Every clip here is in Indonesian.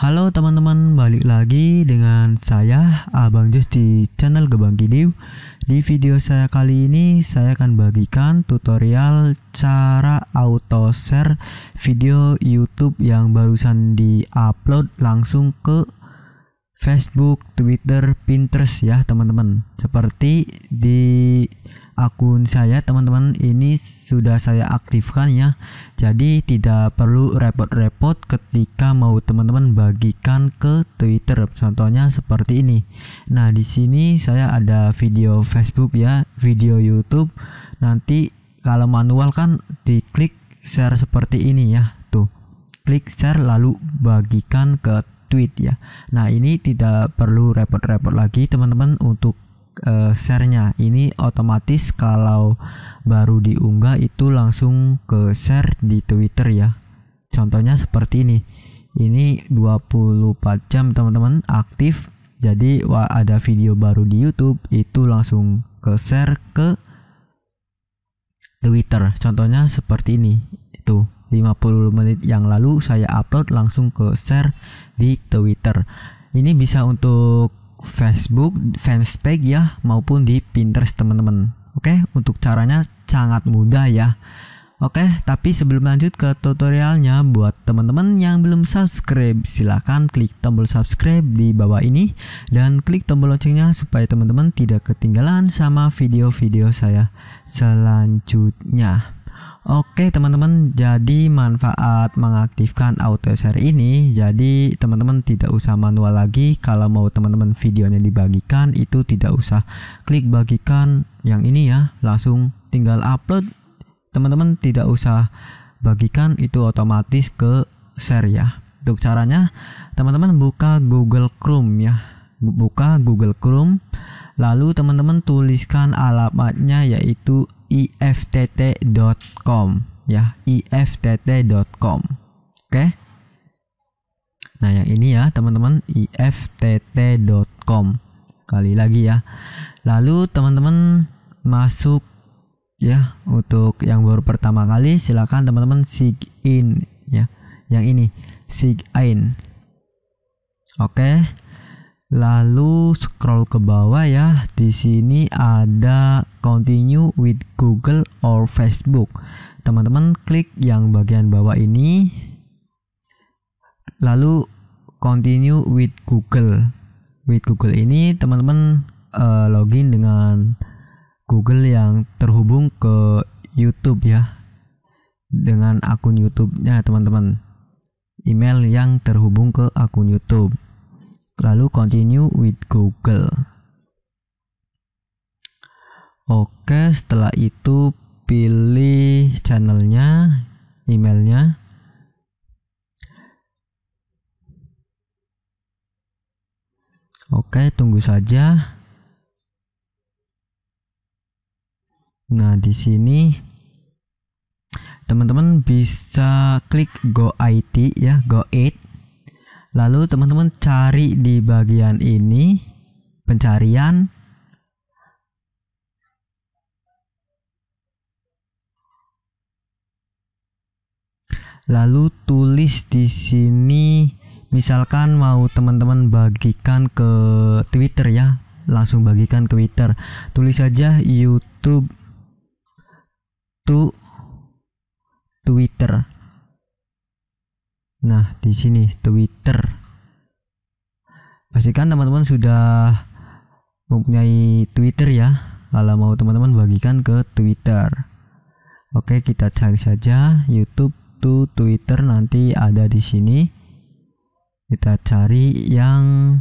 Halo teman-teman, balik lagi dengan saya Abang Jus di channel Gebang Kidiw. Di video saya kali ini saya akan bagikan tutorial cara auto share video YouTube yang barusan di-upload langsung ke Facebook, Twitter, Pinterest ya teman-teman. Seperti di akun saya teman-teman ini sudah saya aktifkan ya jadi tidak perlu repot-repot ketika mau teman-teman bagikan ke Twitter contohnya seperti ini nah di sini saya ada video Facebook ya video YouTube nanti kalau manual kan diklik share seperti ini ya tuh klik share lalu bagikan ke tweet ya nah ini tidak perlu repot-repot lagi teman-teman untuk uh, share-nya. Ini otomatis kalau baru diunggah itu langsung ke share di Twitter ya. Contohnya seperti ini. Ini 24 jam teman-teman aktif. Jadi wah, ada video baru di YouTube itu langsung ke share ke Twitter. Contohnya seperti ini. Itu 50 menit yang lalu saya upload langsung ke share di Twitter. Ini bisa untuk Facebook fanspage ya maupun di Pinterest teman-teman. Oke, untuk caranya sangat mudah ya. Oke, tapi sebelum lanjut ke tutorialnya buat teman-teman yang belum subscribe, silahkan klik tombol subscribe di bawah ini dan klik tombol loncengnya supaya teman-teman tidak ketinggalan sama video-video saya selanjutnya. Oke teman-teman, jadi manfaat mengaktifkan auto share ini, jadi teman-teman tidak usah manual lagi. Kalau mau teman-teman videonya dibagikan, itu tidak usah klik bagikan yang ini ya, langsung tinggal upload. Teman-teman tidak usah bagikan, itu otomatis ke share ya. Untuk caranya, teman-teman buka Google Chrome ya, buka Google Chrome, lalu teman-teman tuliskan alamatnya yaitu iftt.com ya, iftt.com. Oke. Nah, yang ini ya, teman-teman, iftt.com. Kali lagi ya. Lalu teman-teman masuk ya untuk yang baru pertama kali silakan teman-teman sig in ya. Yang ini sig in. Oke. Okay Lalu scroll ke bawah ya. Di sini ada continue with Google or Facebook. Teman-teman klik yang bagian bawah ini. Lalu continue with Google. With Google ini teman-teman uh, login dengan Google yang terhubung ke YouTube ya. Dengan akun YouTube-nya teman-teman. Email yang terhubung ke akun YouTube lalu continue with Google. Oke, setelah itu pilih channelnya, emailnya. Oke, tunggu saja. Nah, di sini teman-teman bisa klik Go IT ya, Go It Lalu teman-teman cari di bagian ini pencarian Lalu tulis di sini misalkan mau teman-teman bagikan ke Twitter ya, langsung bagikan ke Twitter. Tulis saja YouTube to Twitter. Nah, di sini Twitter. Pastikan teman-teman sudah mempunyai Twitter ya. Kalau mau teman-teman bagikan ke Twitter. Oke, kita cari saja YouTube to Twitter nanti ada di sini. Kita cari yang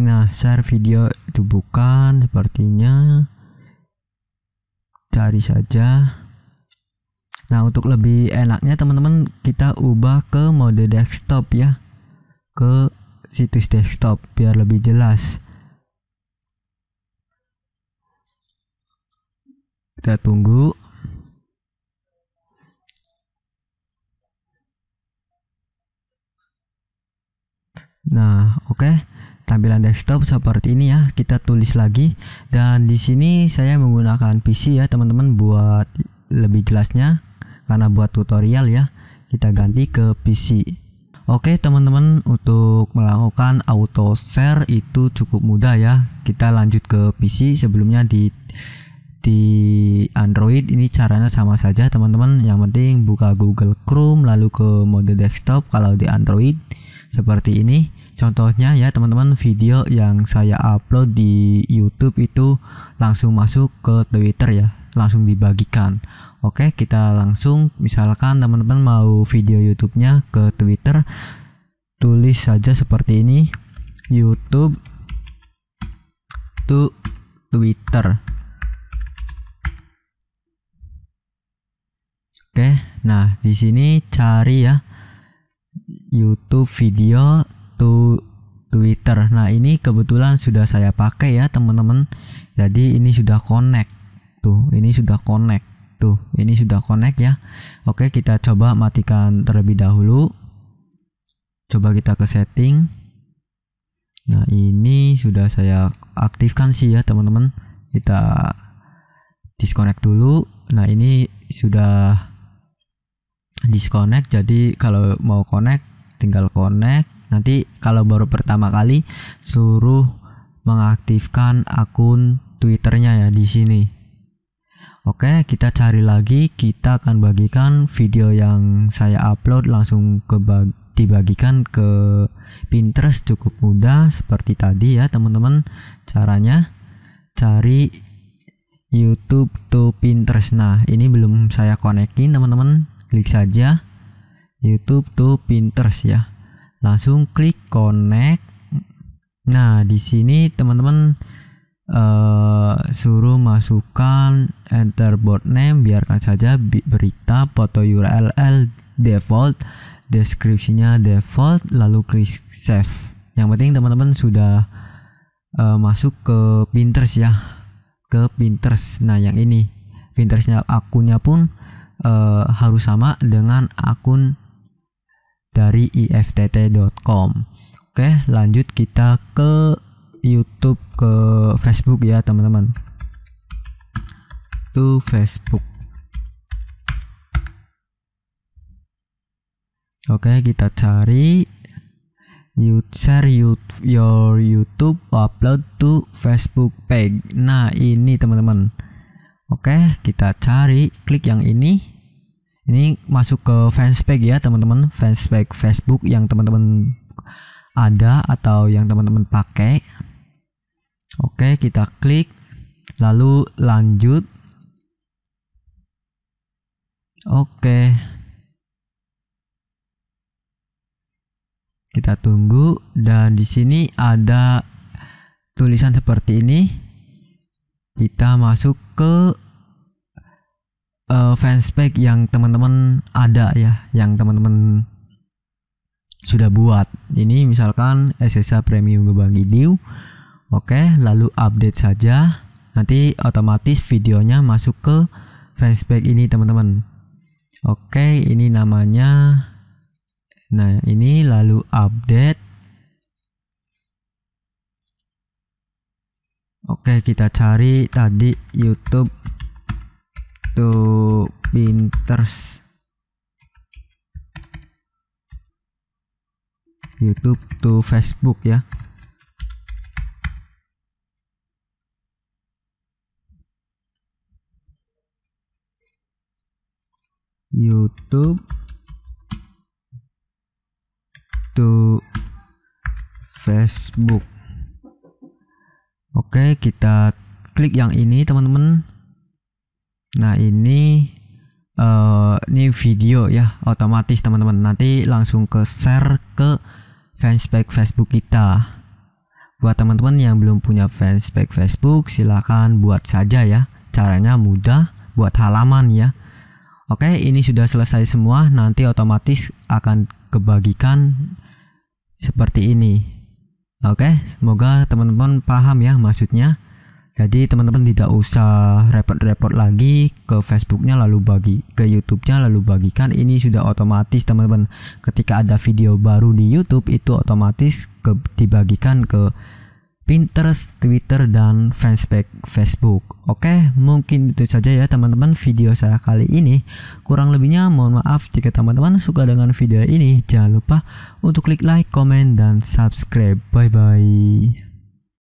nah, share video itu bukan sepertinya. Cari saja. Nah, untuk lebih enaknya teman-teman kita ubah ke mode desktop ya. Ke situs desktop biar lebih jelas. Kita tunggu. Nah, oke. Okay. Tampilan desktop seperti ini ya. Kita tulis lagi dan di sini saya menggunakan PC ya, teman-teman buat lebih jelasnya karena buat tutorial ya kita ganti ke PC Oke teman-teman untuk melakukan auto share itu cukup mudah ya kita lanjut ke PC sebelumnya di di Android ini caranya sama saja teman-teman yang penting buka Google Chrome lalu ke mode desktop kalau di Android seperti ini contohnya ya teman-teman video yang saya upload di YouTube itu langsung masuk ke Twitter ya langsung dibagikan Oke, kita langsung misalkan teman-teman mau video YouTube-nya ke Twitter, tulis saja seperti ini YouTube to Twitter. Oke, nah di sini cari ya YouTube video to Twitter. Nah, ini kebetulan sudah saya pakai ya, teman-teman. Jadi ini sudah connect. Tuh, ini sudah connect tuh ini sudah connect ya oke kita coba matikan terlebih dahulu coba kita ke setting nah ini sudah saya aktifkan sih ya teman-teman kita disconnect dulu nah ini sudah disconnect jadi kalau mau connect tinggal connect nanti kalau baru pertama kali suruh mengaktifkan akun Twitternya ya di sini Oke, kita cari lagi. Kita akan bagikan video yang saya upload langsung ke bag dibagikan ke Pinterest cukup mudah seperti tadi ya, teman-teman. Caranya cari YouTube to Pinterest. Nah, ini belum saya konekin, teman-teman. Klik saja YouTube to Pinterest ya. Langsung klik connect. Nah, di sini teman-teman Eh, suruh masukkan enter board name biarkan saja berita foto URL default deskripsinya default lalu klik save yang penting teman-teman sudah uh, masuk ke Pinterest ya ke Pinterest nah yang ini Pinterestnya akunnya pun uh, harus sama dengan akun dari iftt.com oke lanjut kita ke YouTube ke Facebook ya teman-teman to Facebook oke kita cari you share you, your YouTube upload to Facebook page nah ini teman-teman oke kita cari klik yang ini ini masuk ke fanspage ya teman-teman fanspage Facebook yang teman-teman ada atau yang teman-teman pakai Oke, kita klik lalu lanjut. Oke. Kita tunggu dan di sini ada tulisan seperti ini. Kita masuk ke uh, eh, fanspage yang teman-teman ada ya, yang teman-teman sudah buat. Ini misalkan SSA Premium Gebang Gidiu Oke, lalu update saja. Nanti otomatis videonya masuk ke fanspage ini teman-teman. Oke, ini namanya. Nah, ini lalu update. Oke, kita cari tadi YouTube to Pinterest. YouTube to Facebook ya. YouTube to Facebook. Oke, kita klik yang ini, teman-teman. Nah, ini uh, ini video ya, otomatis teman-teman. Nanti langsung ke share ke fanspage Facebook kita. Buat teman-teman yang belum punya fanspage Facebook, silahkan buat saja ya. Caranya mudah, buat halaman ya Oke, ini sudah selesai semua. Nanti otomatis akan kebagikan seperti ini. Oke, semoga teman-teman paham ya maksudnya. Jadi teman-teman tidak usah repot-repot lagi ke Facebooknya lalu bagi ke YouTube-nya lalu bagikan ini sudah otomatis teman-teman ketika ada video baru di YouTube itu otomatis ke, dibagikan ke Pinterest, Twitter, dan Fanspage Facebook. Oke, mungkin itu saja ya teman-teman video saya kali ini. Kurang lebihnya mohon maaf jika teman-teman suka dengan video ini. Jangan lupa untuk klik like, comment, dan subscribe. Bye-bye.